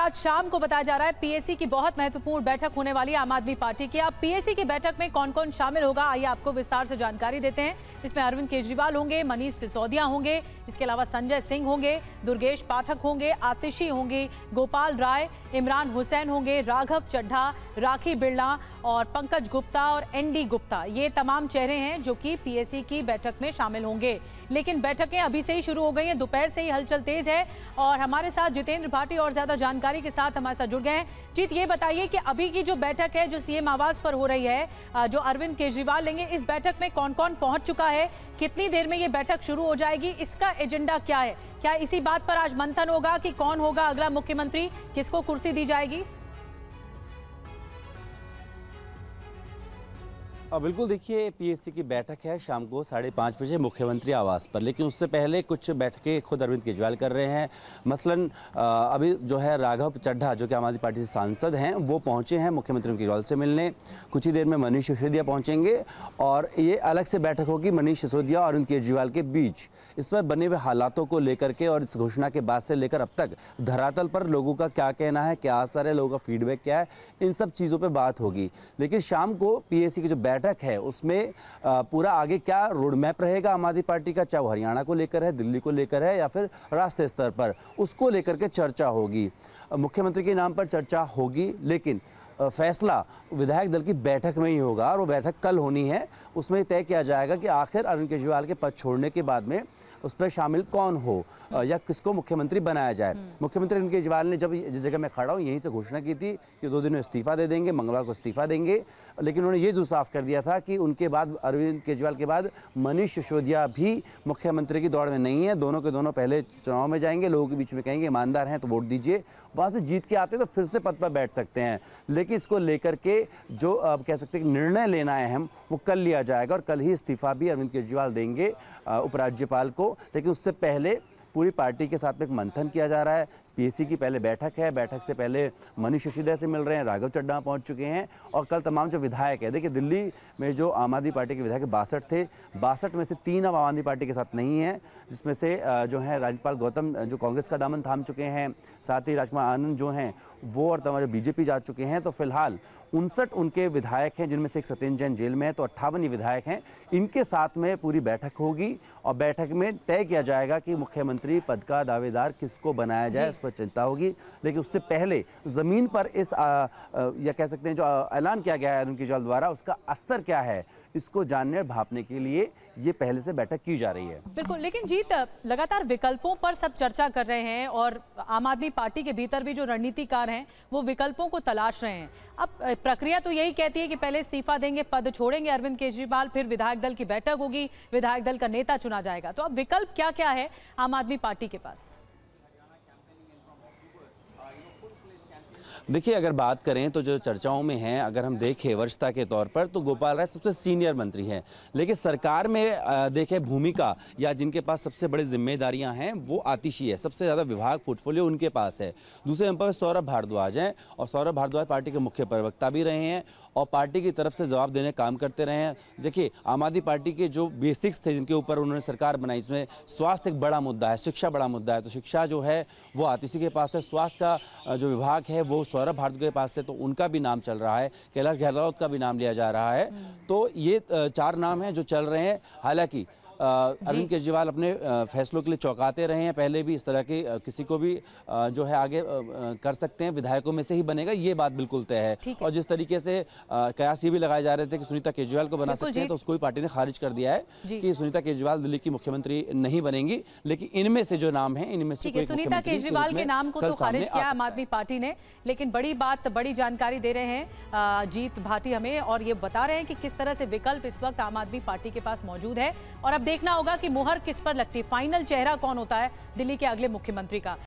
आज शाम को बताया जा रहा है पीएसी की बहुत महत्वपूर्ण बैठक होने वाली आम आदमी पार्टी की आप पीएसी की बैठक में कौन कौन शामिल होगा आइए आपको विस्तार से जानकारी देते हैं इसमें अरविंद केजरीवाल होंगे मनीष सिसोदिया होंगे इसके अलावा संजय सिंह होंगे दुर्गेश पाठक होंगे आतिशी होंगे गोपाल राय इमरान हुसैन होंगे राघव चड्ढा राखी बिरला और पंकज गुप्ता और एनडी गुप्ता ये तमाम चेहरे हैं जो कि पीएसी की बैठक में शामिल होंगे लेकिन बैठकें अभी से ही शुरू हो गई हैं दोपहर से ही हलचल तेज है और हमारे साथ जितेंद्र भाटी और ज्यादा जानकारी जानकारी के साथ हमारे साथ जुड़ गए हैं जीत ये बताइए कि अभी की जो बैठक है जो सीएम आवास पर हो रही है जो अरविंद केजरीवाल लेंगे इस बैठक में कौन कौन पहुंच चुका है कितनी देर में ये बैठक शुरू हो जाएगी इसका एजेंडा क्या है क्या इसी बात पर आज मंथन होगा कि कौन होगा अगला मुख्यमंत्री किसको कुर्सी दी जाएगी और हाँ, बिल्कुल देखिए पीएससी की बैठक है शाम को साढ़े पाँच बजे मुख्यमंत्री आवास पर लेकिन उससे पहले कुछ बैठकें खुद अरविंद केजरीवाल कर रहे हैं मसलन अभी जो है राघव चड्ढा जो कि आम आदमी पार्टी से सांसद हैं वो पहुंचे हैं मुख्यमंत्री केजरीवाल से मिलने कुछ ही देर में मनीष सिसोदिया पहुँचेंगे और ये अलग से बैठक होगी मनीष सिसोदिया और अरविंद केजरीवाल के बीच इस पर बने हुए हालातों को लेकर के और इस घोषणा के बाद से लेकर अब तक धरातल पर लोगों का क्या कहना है क्या असर है लोगों का फीडबैक क्या है इन सब चीज़ों पर बात होगी लेकिन शाम को पी की जो बैठक बैठक है उसमें पूरा आगे क्या रोड मैप रहेगा आम आदमी पार्टी का चाहे हरियाणा को लेकर है दिल्ली को लेकर है या फिर राष्ट्रीय स्तर पर उसको लेकर के चर्चा होगी मुख्यमंत्री के नाम पर चर्चा होगी लेकिन फैसला विधायक दल की बैठक में ही होगा और वो बैठक कल होनी है उसमें तय किया जाएगा कि आखिर अरुण केजरीवाल के पद छोड़ने के बाद में उस पर शामिल कौन हो या किसको मुख्यमंत्री बनाया जाए हम्म। मुख्यमंत्री अरविंद केजरीवाल ने जब जिस जगह मैं खड़ा हूँ यहीं से घोषणा की थी कि दो दिन में इस्तीफा दे देंगे मंगलवार को इस्तीफा देंगे लेकिन उन्होंने ये जो साफ कर दिया था कि उनके बाद अरविंद केजरीवाल के बाद मनीष सिसोदिया भी मुख्यमंत्री की दौड़ में नहीं है दोनों के दोनों पहले चुनाव में जाएंगे लोगों के बीच में कहेंगे ईमानदार हैं तो वोट दीजिए वहाँ से जीत के आते तो फिर से पद पर बैठ सकते हैं लेकिन इसको लेकर के जो आप कह सकते हैं निर्णय लेना है हम वो कल लिया जाएगा और कल ही इस्तीफा भी अरविंद केजरीवाल देंगे उपराज्यपाल को लेकिन उससे पहले पूरी पार्टी के साथ में एक मंथन किया जा रहा है पीएससी की पहले बैठक है बैठक से पहले मनीष सिसोदिया से मिल रहे हैं राघव चड्डा पहुंच चुके हैं और कल तमाम जो विधायक है देखिए दिल्ली में जो आम आदमी पार्टी के विधायक बासठ थे बासठ में से तीन अब आम आदमी पार्टी के साथ नहीं है जिसमें से जो है राज्यपाल गौतम जो कांग्रेस का दामन थाम चुके हैं साथ ही राजकुमार आनंद जो हैं वो और तमाम बीजेपी जा चुके हैं तो फिलहाल उनसठ उनके विधायक हैं जिनमें से एक सत्येंद्र जैन जेल में है तो अट्ठावन ही विधायक हैं इनके साथ में पूरी बैठक होगी और बैठक में तय किया जाएगा कि मुख्यमंत्री पद का दावेदार किसको बनाया जाए उस पर पर चिंता होगी लेकिन उससे पहले ज़मीन पर इस आ, आ, या कह सकते हैं जो ऐलान किया गया है अरुण केजरीवाल द्वारा उसका असर क्या है इसको जानने और भापने के लिए ये पहले से बैठक की जा रही है बिल्कुल लेकिन जीत लगातार विकल्पों पर सब चर्चा कर रहे हैं और आम आदमी पार्टी के भीतर भी जो रणनीतिकार हैं वो विकल्पों को तलाश रहे हैं अब प्रक्रिया तो यही कहती है कि पहले इस्तीफा देंगे पद छोड़ेंगे अरविंद केजरीवाल फिर विधायक दल की बैठक होगी विधायक दल का नेता चुना जाएगा तो अब विकल्प क्या क्या है आम आदमी पार्टी के पास देखिए अगर बात करें तो जो चर्चाओं में हैं अगर हम देखें वरिष्ठता के तौर पर तो गोपाल राय सबसे सीनियर मंत्री हैं लेकिन सरकार में देखें भूमिका या जिनके पास सबसे बड़ी जिम्मेदारियां हैं वो आतिशी है सबसे ज़्यादा विभाग पोर्टफोलियो उनके पास है दूसरे नंबर पर सौरभ भारद्वाज हैं और सौरभ भारद्वाज पार्टी के मुख्य प्रवक्ता भी रहे हैं और पार्टी की तरफ से जवाब देने काम करते रहे हैं देखिए आम आदमी पार्टी के जो बेसिक्स थे जिनके ऊपर उन्होंने सरकार बनाई इसमें स्वास्थ्य एक बड़ा मुद्दा है शिक्षा बड़ा मुद्दा है तो शिक्षा जो है वो आतिशी के पास है स्वास्थ्य का जो विभाग है वो सौरभ भारद्वाज के पास थे तो उनका भी नाम चल रहा है कैलाश गहलोत का भी नाम लिया जा रहा है हम्म। तो ये चार नाम हैं जो चल रहे हैं हालांकि अरविंद केजरीवाल अपने फैसलों के लिए चौंकाते रहे हैं पहले भी इस तरह के किसी को भी जो है आगे कर सकते हैं विधायकों में से ही बनेगा ये बात बिल्कुल तय है और जिस तरीके से कयास ये भी लगाए जा रहे थे कि सुनीता केजरीवाल को बना सकते हैं तो उसको भी पार्टी ने खारिज कर दिया है कि सुनीता केजरीवाल दिल्ली की मुख्यमंत्री नहीं बनेंगी लेकिन इनमें से जो नाम है इनमें से सुनीता केजरीवाल के नाम को तो खारिज किया आम आदमी पार्टी ने लेकिन बड़ी बात बड़ी जानकारी दे रहे हैं जीत भाटी हमें और ये बता रहे हैं कि किस तरह से विकल्प इस वक्त आम आदमी पार्टी के पास मौजूद है और अब देखना होगा कि मुहर किस पर लगती फाइनल चेहरा कौन होता है दिल्ली के अगले मुख्यमंत्री का